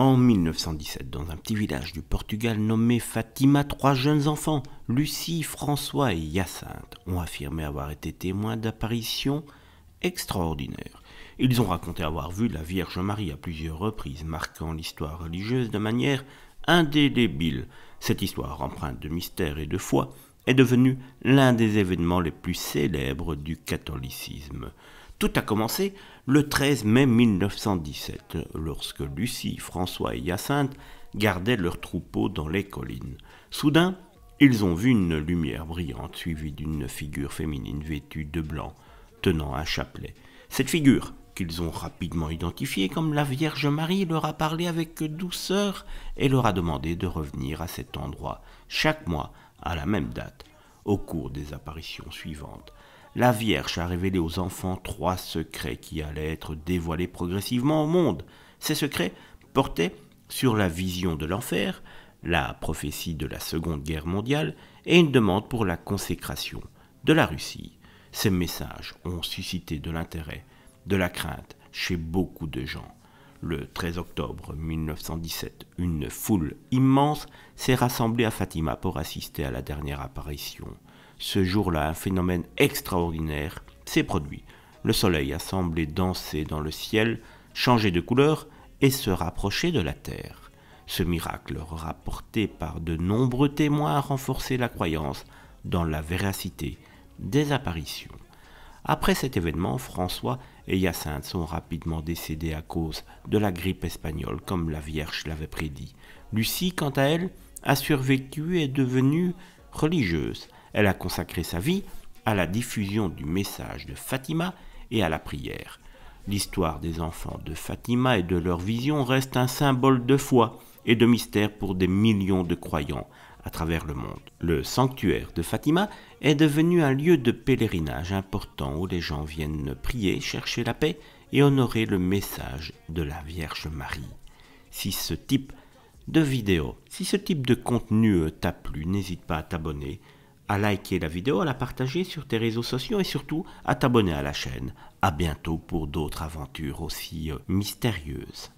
En 1917, dans un petit village du Portugal nommé Fatima, trois jeunes enfants, Lucie, François et Hyacinthe, ont affirmé avoir été témoins d'apparitions extraordinaires. Ils ont raconté avoir vu la Vierge Marie à plusieurs reprises, marquant l'histoire religieuse de manière indélébile. Cette histoire empreinte de mystère et de foi est devenue l'un des événements les plus célèbres du catholicisme. Tout a commencé le 13 mai 1917, lorsque Lucie, François et Hyacinthe gardaient leurs troupeaux dans les collines. Soudain, ils ont vu une lumière brillante suivie d'une figure féminine vêtue de blanc, tenant un chapelet. Cette figure, qu'ils ont rapidement identifiée comme la Vierge Marie, leur a parlé avec douceur et leur a demandé de revenir à cet endroit, chaque mois, à la même date, au cours des apparitions suivantes la Vierge a révélé aux enfants trois secrets qui allaient être dévoilés progressivement au monde. Ces secrets portaient sur la vision de l'enfer, la prophétie de la Seconde Guerre mondiale et une demande pour la consécration de la Russie. Ces messages ont suscité de l'intérêt, de la crainte chez beaucoup de gens. Le 13 octobre 1917, une foule immense s'est rassemblée à Fatima pour assister à la dernière apparition ce jour-là, un phénomène extraordinaire s'est produit. Le soleil a semblé danser dans le ciel, changer de couleur et se rapprocher de la Terre. Ce miracle, rapporté par de nombreux témoins, a renforcé la croyance dans la véracité des apparitions. Après cet événement, François et Hyacinthe sont rapidement décédés à cause de la grippe espagnole, comme la Vierge l'avait prédit. Lucie, quant à elle, a survécu et est devenue religieuse. Elle a consacré sa vie à la diffusion du message de Fatima et à la prière. L'histoire des enfants de Fatima et de leur vision reste un symbole de foi et de mystère pour des millions de croyants à travers le monde. Le sanctuaire de Fatima est devenu un lieu de pèlerinage important où les gens viennent prier, chercher la paix et honorer le message de la Vierge Marie. Si ce type de vidéo, si ce type de contenu t'a plu, n'hésite pas à t'abonner à liker la vidéo, à la partager sur tes réseaux sociaux et surtout à t'abonner à la chaîne. A bientôt pour d'autres aventures aussi euh, mystérieuses.